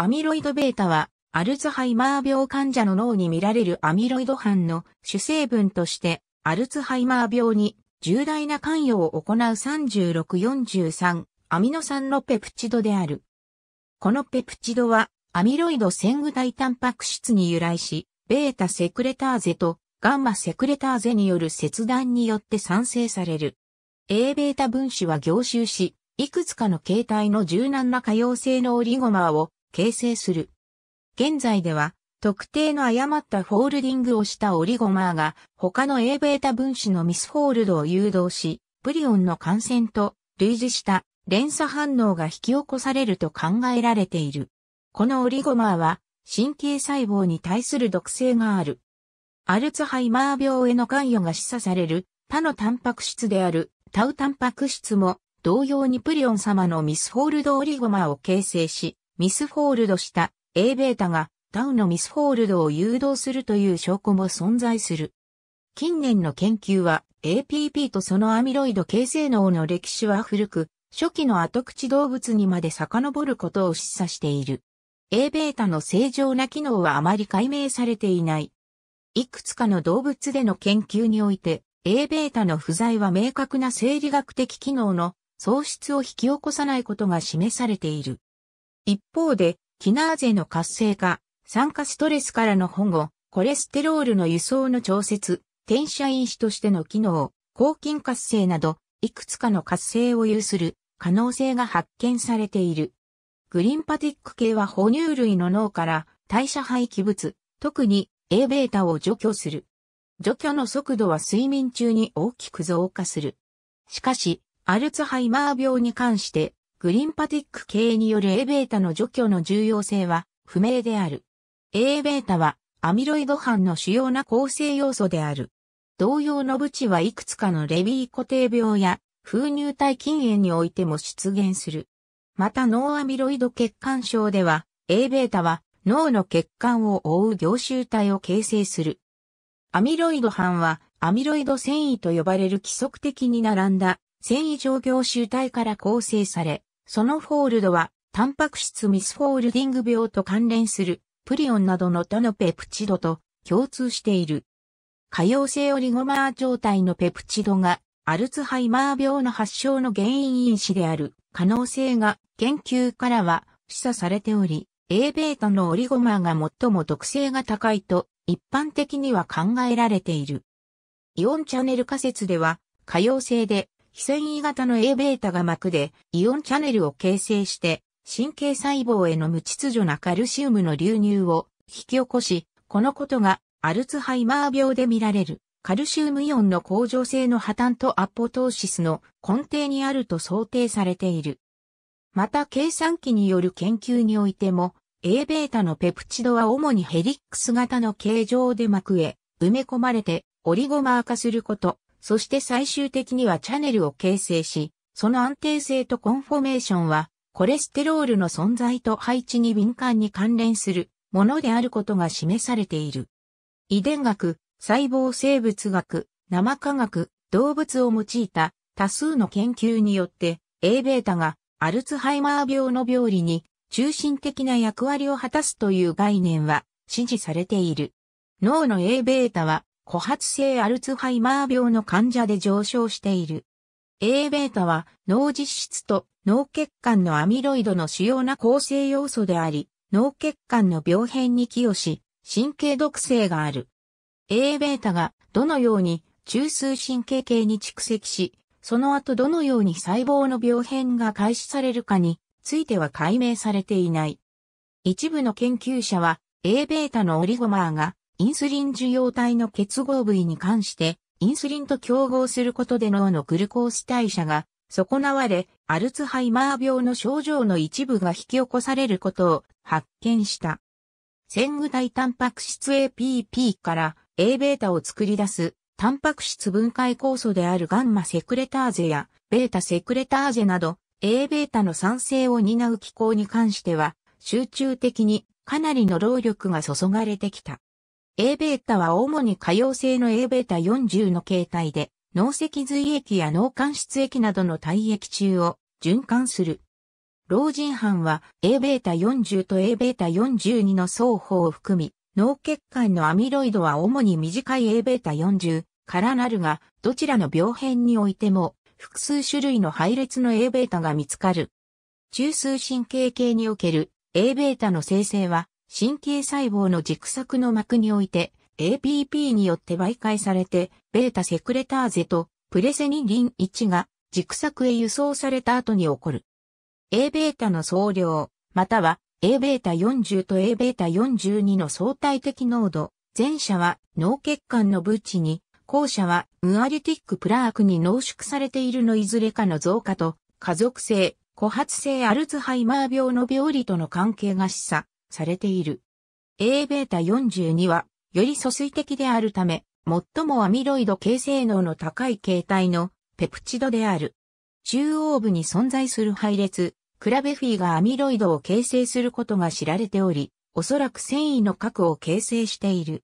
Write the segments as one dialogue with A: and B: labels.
A: アミロイド β は、アルツハイマー病患者の脳に見られるアミロイド斑の主成分として、アルツハイマー病に重大な関与を行う3643アミノ酸のペプチドである。このペプチドは、アミロイド線具体タンパク質に由来し、β セクレターゼとガンマセクレターゼによる切断によって産生される。Aβ 分子は凝集し、いくつかの形態の柔軟な可用性のオリゴマーを形成する。現在では、特定の誤ったフォールディングをしたオリゴマーが、他の Aβ 分子のミスフォールドを誘導し、プリオンの感染と類似した連鎖反応が引き起こされると考えられている。このオリゴマーは、神経細胞に対する毒性がある。アルツハイマー病への関与が示唆される他のタンパク質であるタウタンパク質も同様にプリオン様のミスフォールドオリゴマーを形成し、ミスフォールドした A ベータがタウのミスフォールドを誘導するという証拠も存在する。近年の研究は APP とそのアミロイド形成脳の歴史は古く、初期の後口動物にまで遡ることを示唆している。A ベータの正常な機能はあまり解明されていない。いくつかの動物での研究において、A ベータの不在は明確な生理学的機能の喪失を引き起こさないことが示されている。一方で、キナーゼの活性化、酸化ストレスからの保護、コレステロールの輸送の調節、転写因子としての機能、抗菌活性など、いくつかの活性を有する可能性が発見されている。グリンパティック系は哺乳類の脳から代謝廃棄物、特に Aβ を除去する。除去の速度は睡眠中に大きく増加する。しかし、アルツハイマー病に関してグリンパティック系による Aβ の除去の重要性は不明である。Aβ はアミロイド斑の主要な構成要素である。同様のブチはいくつかのレビー固定病や風乳体禁煙においても出現する。また脳アミロイド血管症では Aβ は脳の血管を覆う凝集体を形成する。アミロイド斑はアミロイド繊維と呼ばれる規則的に並んだ繊維状凝集体から構成され、そのフォールドは、タンパク質ミスフォールディング病と関連するプリオンなどの他のペプチドと共通している。可用性オリゴマー状態のペプチドがアルツハイマー病の発症の原因因子である可能性が研究からは示唆されており、Aβ のオリゴマーが最も毒性が高いと一般的には考えられている。イオンチャンネル仮説では可用性で非遷移型の Aβ が膜でイオンチャネルを形成して神経細胞への無秩序なカルシウムの流入を引き起こし、このことがアルツハイマー病で見られるカルシウムイオンの向上性の破綻とアポトーシスの根底にあると想定されている。また計算機による研究においても、Aβ のペプチドは主にヘリックス型の形状で膜へ埋め込まれてオリゴマー化すること、そして最終的にはチャネルを形成し、その安定性とコンフォメーションは、コレステロールの存在と配置に敏感に関連するものであることが示されている。遺伝学、細胞生物学、生化学、動物を用いた多数の研究によって Aβ がアルツハイマー病の病理に中心的な役割を果たすという概念は支持されている。脳の Aβ は枯発性アルツハイマー病の患者で上昇している。Aβ は脳実質と脳血管のアミロイドの主要な構成要素であり、脳血管の病変に寄与し、神経毒性がある。Aβ がどのように中枢神経系に蓄積し、その後どのように細胞の病変が開始されるかについては解明されていない。一部の研究者は Aβ のオリゴマーがインスリン受容体の結合部位に関して、インスリンと競合することで脳のグルコース代謝が損なわれ、アルツハイマー病の症状の一部が引き起こされることを発見した。線具体タンパク質 APP から Aβ を作り出すタンパク質分解酵素であるガンマセクレターゼやベータセクレターゼなど Aβ の酸性を担う機構に関しては集中的にかなりの労力が注がれてきた。Aβ は主に可溶性の Aβ40 の形態で、脳脊髄液や脳間質液などの体液中を循環する。老人斑は Aβ40 と Aβ42 の双方を含み、脳血管のアミロイドは主に短い Aβ40 からなるが、どちらの病変においても複数種類の配列の Aβ が見つかる。中枢神経系における Aβ の生成は神経細胞の軸索の膜において APP によって媒介されて、ベータセクレターゼとプレセニリン1が軸索へ輸送された後に起こる。Aβ の総量、または Aβ40 と Aβ42 の相対的濃度、前者は脳血管のブチに、後者はムアリティックプラークに濃縮されているのいずれかの増加と、家族性、枯発性アルツハイマー病の病理との関係が示唆されている。Aβ42 は、より疎水的であるため、最もアミロイド形成能の高い形態のペプチドである。中央部に存在する配列、クラベフィがアミロイドを形成することが知られており、おそらく繊維の核を形成している。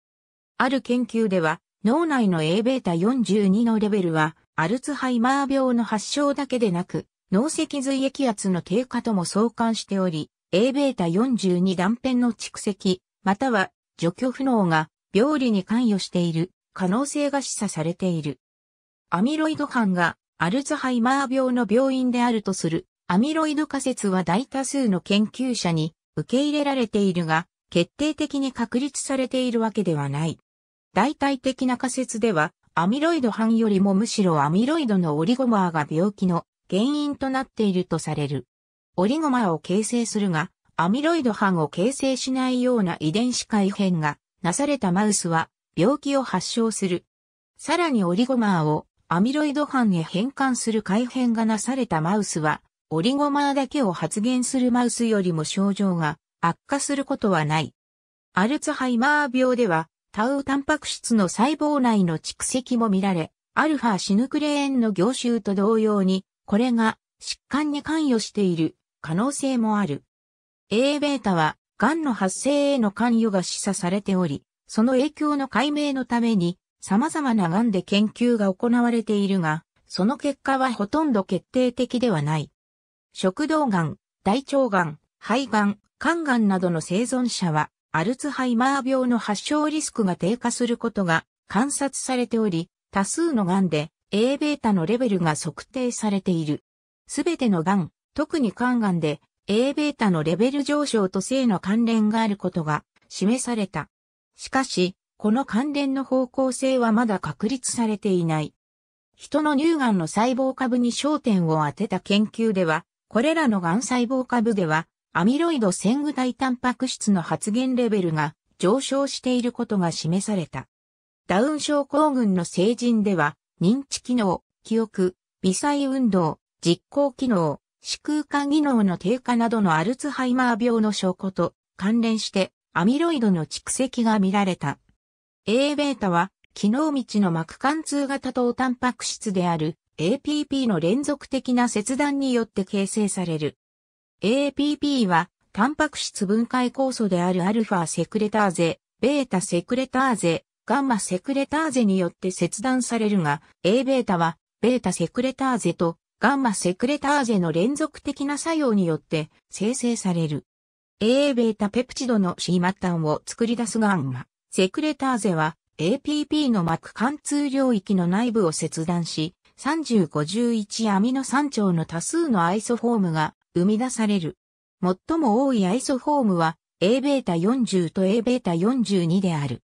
A: ある研究では、脳内の Aβ42 のレベルは、アルツハイマー病の発症だけでなく、脳脊髄液圧の低下とも相関しており、Aβ42 断片の蓄積、または除去不能が病理に関与している可能性が示唆されている。アミロイド班がアルツハイマー病の病院であるとするアミロイド仮説は大多数の研究者に受け入れられているが、決定的に確立されているわけではない。代替的な仮説では、アミロイド班よりもむしろアミロイドのオリゴマーが病気の原因となっているとされる。オリゴマを形成するが、アミロイド斑を形成しないような遺伝子改変がなされたマウスは病気を発症する。さらにオリゴマーをアミロイド斑へ変換する改変がなされたマウスは、オリゴマーだけを発現するマウスよりも症状が悪化することはない。アルツハイマー病では、タウタンパク質の細胞内の蓄積も見られ、アルファシヌクレーンの凝集と同様に、これが疾患に関与している可能性もある。Aβ は、癌の発生への関与が示唆されており、その影響の解明のために、様々な癌で研究が行われているが、その結果はほとんど決定的ではない。食道癌、大腸癌、肺癌、肝癌などの生存者は、アルツハイマー病の発症リスクが低下することが観察されており、多数の癌で Aβ のレベルが測定されている。すべての癌、特に肝がんで Aβ のレベル上昇と性の関連があることが示された。しかし、この関連の方向性はまだ確立されていない。人の乳がんの細胞株に焦点を当てた研究では、これらのがん細胞株では、アミロイド線具体タンパク質の発現レベルが上昇していることが示された。ダウン症候群の成人では、認知機能、記憶、微細運動、実行機能、視空間技能の低下などのアルツハイマー病の証拠と関連してアミロイドの蓄積が見られた。Aβ は、機能道の膜貫通型等タンパク質である APP の連続的な切断によって形成される。APP は、タンパク質分解酵素であるアルファセクレターゼ、ベータセクレターゼ、ガンマセクレターゼによって切断されるが、Aβ は、ベータセクレターゼとガンマセクレターゼの連続的な作用によって生成される。Aβ ペプチドの C 末端を作り出すガンマセクレターゼは APP の膜貫通領域の内部を切断し、3051アミノ酸丁の多数のアイソフォームが生み出される。最も多いアイソフォームは Aβ40 と Aβ42 である。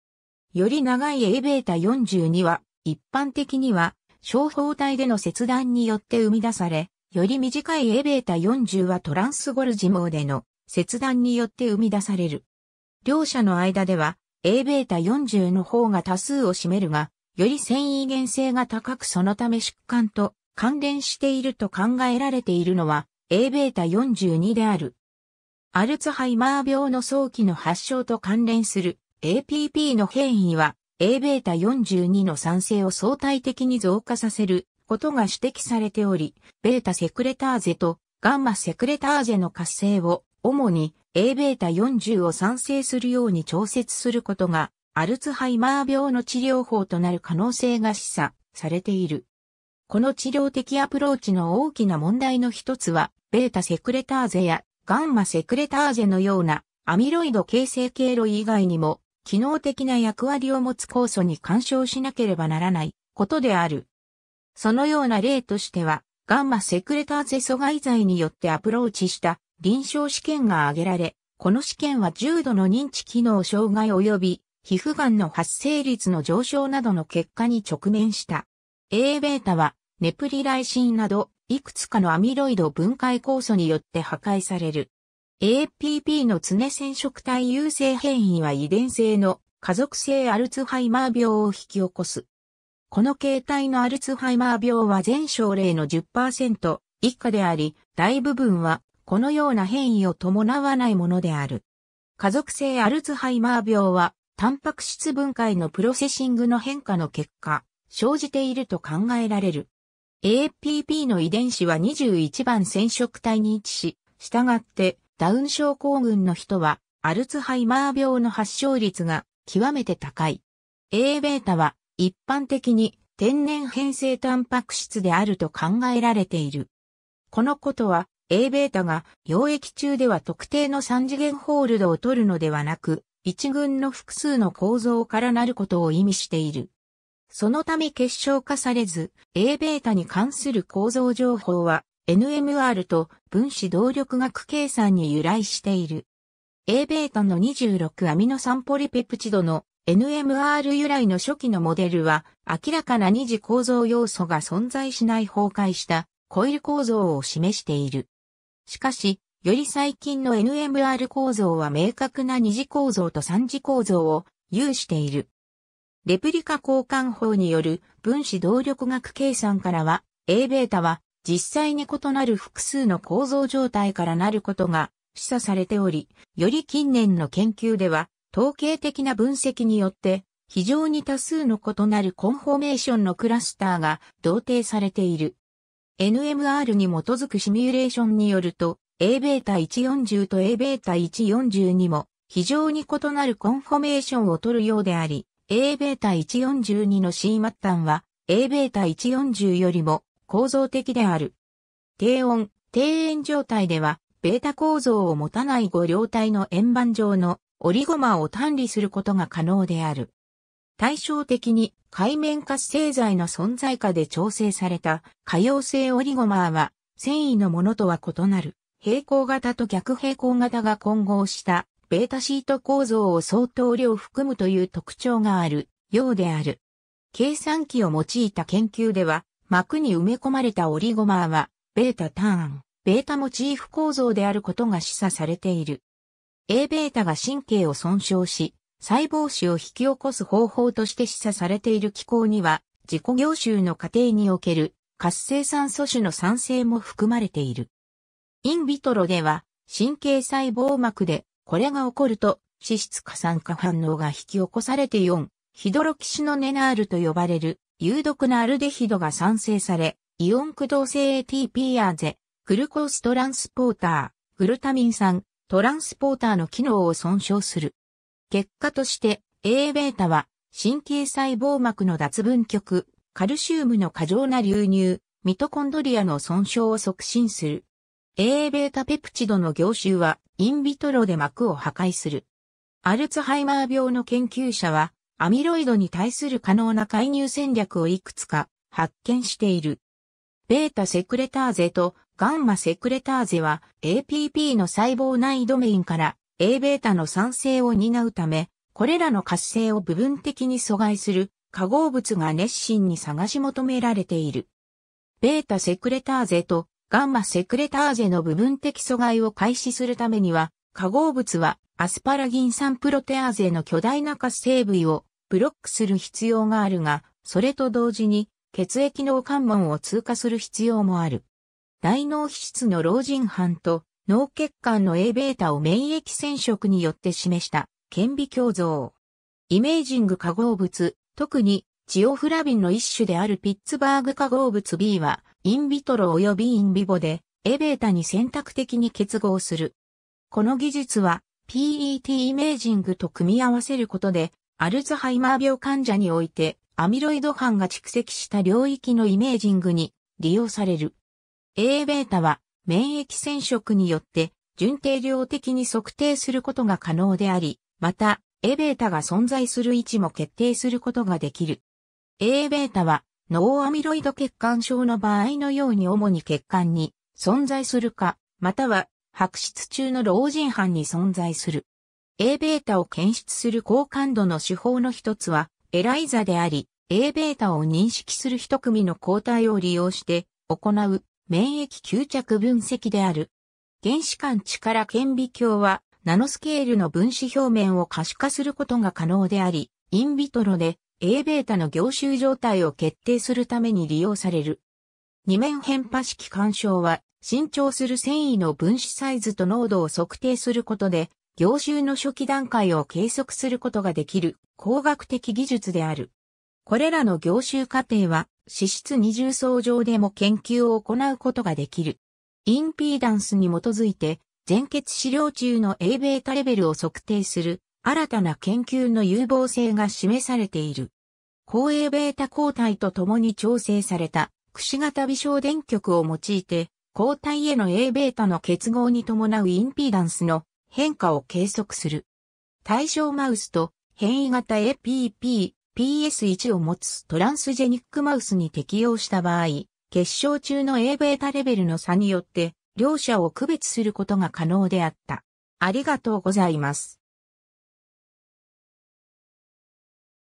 A: より長い Aβ42 は一般的には小方体での切断によって生み出され、より短い Aβ40 はトランスゴルジ網での切断によって生み出される。両者の間では Aβ40 の方が多数を占めるが、より繊維原性が高くそのため疾患と関連していると考えられているのは Aβ42 である。アルツハイマー病の早期の発症と関連する APP の変異は Aβ42 の酸性を相対的に増加させることが指摘されており、β セクレターゼとガンマセクレターゼの活性を主に Aβ40 を酸性するように調節することがアルツハイマー病の治療法となる可能性が示唆されている。この治療的アプローチの大きな問題の一つは、β セクレターゼやガンマセクレターゼのようなアミロイド形成経路以外にも機能的な役割を持つ酵素に干渉しなければならないことである。そのような例としては、ガンマセクレターゼ阻害剤によってアプローチした臨床試験が挙げられ、この試験は重度の認知機能障害及び皮膚がんの発生率の上昇などの結果に直面した。Aβ はネプリライシンなどいくつかのアミロイド分解酵素によって破壊される。APP の常染色体優勢変異は遺伝性の家族性アルツハイマー病を引き起こす。この形態のアルツハイマー病は全症例の10%以下であり、大部分はこのような変異を伴わないものである。家族性アルツハイマー病は、タンパク質分解のプロセシングの変化の結果、生じていると考えられる。APP の遺伝子は21番染色体に位置し、従ってダウン症候群の人は、アルツハイマー病の発症率が極めて高い。Aβ は一般的に天然変性タンパク質であると考えられている。このことは Aβ が溶液中では特定の三次元ホールドを取るのではなく、一群の複数の構造からなることを意味している。そのため結晶化されず、Aβ に関する構造情報は NMR と分子動力学計算に由来している。Aβ の26アミノ酸ポリペプチドの NMR 由来の初期のモデルは明らかな二次構造要素が存在しない崩壊したコイル構造を示している。しかし、より最近の NMR 構造は明確な二次構造と三次構造を有している。レプリカ交換法による分子動力学計算からは、Aβ は実際に異なる複数の構造状態からなることが示唆されており、より近年の研究では、統計的な分析によって、非常に多数の異なるコンフォメーションのクラスターが同定されている。NMR に基づくシミュレーションによると、Aβ140 と Aβ142 も非常に異なるコンフォメーションを取るようであり、Aβ142 の C 末端は Aβ140 よりも構造的である。低温、低円状態では、ベータ構造を持たない五両体の円盤状のオリゴマを単理することが可能である。対照的に海面活性剤の存在下で調整された可溶性オリゴマーは繊維のものとは異なる平行型と逆平行型が混合したベータシート構造を相当量含むという特徴があるようである。計算機を用いた研究では膜に埋め込まれたオリゴマーは、ベータターン、ベータモチーフ構造であることが示唆されている。A ベータが神経を損傷し、細胞死を引き起こす方法として示唆されている機構には、自己凝集の過程における活性酸素種の酸性も含まれている。インビトロでは、神経細胞膜で、これが起こると、脂質過酸化反応が引き起こされて4、ヒドロキシノネナールと呼ばれる有毒なアルデヒドが産生され、イオン駆動性 ATP アーゼ、グルコーストランスポーター、グルタミン酸、トランスポーターの機能を損傷する。結果として、Aβ は神経細胞膜の脱分極、カルシウムの過剰な流入、ミトコンドリアの損傷を促進する。Aβ ペプチドの凝集はインビトロで膜を破壊する。アルツハイマー病の研究者はアミロイドに対する可能な介入戦略をいくつか発見している。ベータセクレターゼとガンマセクレターゼは APP の細胞内ドメインから Aβ の酸性を担うため、これらの活性を部分的に阻害する化合物が熱心に探し求められている。ベータセクレターゼとガンマセクレターゼの部分的阻害を開始するためには化合物はアスパラギン酸プロテアーゼの巨大な活性部位をブロックする必要があるが、それと同時に血液脳関門を通過する必要もある。大脳皮質の老人斑と脳血管の Aβ を免疫染色によって示した顕微鏡像。イメージング化合物、特にチオフラビンの一種であるピッツバーグ化合物 B はインビトロ及びインビボで Aβ に選択的に結合する。この技術は PET イメージングと組み合わせることで、アルツハイマー病患者においてアミロイド斑が蓄積した領域のイメージングに利用される。Aβ は免疫染色によって準定量的に測定することが可能であり、また Aβ が存在する位置も決定することができる。Aβ は脳アミロイド血管症の場合のように主に血管に存在するか、または白質中の老人斑に存在する。Aβ を検出する高感度の手法の一つは、エライザであり、Aβ を認識する一組の抗体を利用して行う免疫吸着分析である。原子間力顕微鏡はナノスケールの分子表面を可視化することが可能であり、インビトロで Aβ の凝集状態を決定するために利用される。二面変化式干渉は伸長する繊維の分子サイズと濃度を測定することで、凝集の初期段階を計測することができる工学的技術である。これらの凝集過程は脂質二重層上でも研究を行うことができる。インピーダンスに基づいて全血資料中の Aβ レベルを測定する新たな研究の有望性が示されている。高 Aβ 抗体と共に調整された櫛型微小電極を用いて抗体への Aβ の結合に伴うインピーダンスの変化を計測する。対象マウスと変異型 APP、PS1 を持つトランスジェニックマウスに適用した場合、結晶中の Aβ レベルの差によって、両者を区別することが可能であった。ありがとうございます。